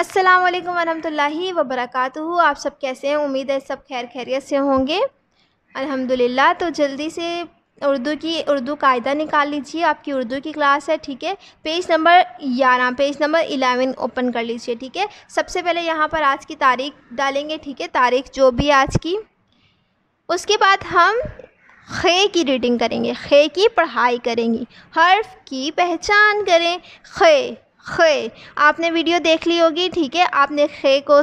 अस्सलाम वालेकुम वरहमतुल्लाहि वबरकातुहू आप सब कैसे हैं उम्मीद है सब खैर खैरियत से होंगे अल्हम्दुलिल्लाह तो जल्दी से उर्दू की उर्दू कायदा निकाल लीजिए आपकी उर्दू की क्लास है ठीक है पेज नंबर ग्यारह पेज नंबर इलेवन ओपन कर लीजिए ठीक है सबसे पहले यहाँ पर आज की तारीख डालेंगे ठीक है तारीख जो भी आज की उसके बाद हम खे की रीडिंग करेंगे खे की पढ़ाई करेंगी हर्फ की पहचान करें खे खे आपने वीडियो देख ली होगी ठीक है आपने खे को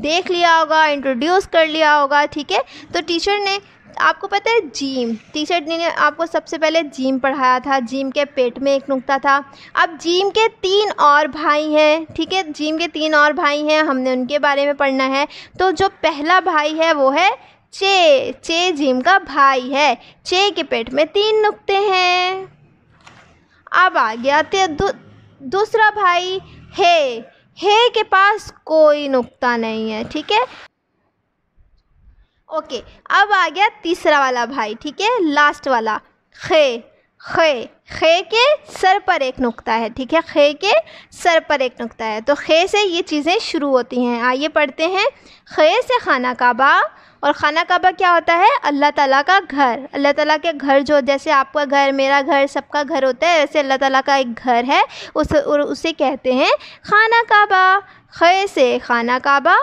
देख लिया होगा इंट्रोड्यूस कर लिया होगा ठीक है तो टीचर ने आपको पता है जीम टीचर ने आपको सबसे पहले जीम पढ़ाया था जीम के पेट में एक नुकता था अब जीम के तीन और भाई हैं ठीक है जीम के तीन और भाई हैं हमने उनके बारे में पढ़ना है तो जो पहला भाई है वो है चे चे जिम का भाई है चे के पेट में तीन नुकते हैं अब आ गया दूसरा भाई हे हे के पास कोई नुक्ता नहीं है ठीक है ओके अब आ गया तीसरा वाला भाई ठीक है लास्ट वाला खे खे खे के सर पर एक नुकता है ठीक है खे के सर पर एक नुकता है तो खे से ये चीज़ें शुरू होती हैं आइए पढ़ते हैं खे से खाना काबा और खाना काबा क्या होता है अल्लाह ताला का घर अल्लाह ताला के घर जो जैसे आपका घर मेरा घर सबका घर होता है वैसे अल्लाह ताला का एक घर है उस और उसे कहते हैं खाना काबा खे से खाना काबा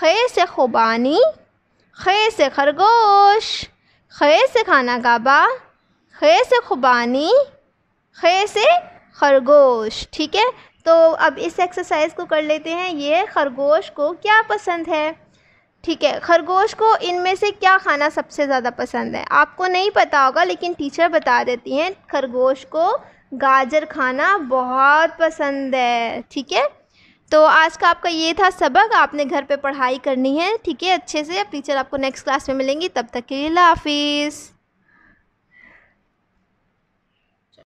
खे से खुबानी खे से खरगोश खे से खाना काबा खे से खुबानी खे से खरगोश ठीक है तो अब इस एक्सरसाइज को कर लेते हैं ये खरगोश को क्या पसंद है ठीक है खरगोश को इनमें से क्या खाना सबसे ज़्यादा पसंद है आपको नहीं पता होगा लेकिन टीचर बता देती हैं खरगोश को गाजर खाना बहुत पसंद है ठीक है तो आज का आपका ये था सबक आपने घर पे पढ़ाई करनी है ठीक है अच्छे से अब टीचर आपको नेक्स्ट क्लास में मिलेंगी तब तक के लिए हाफिज़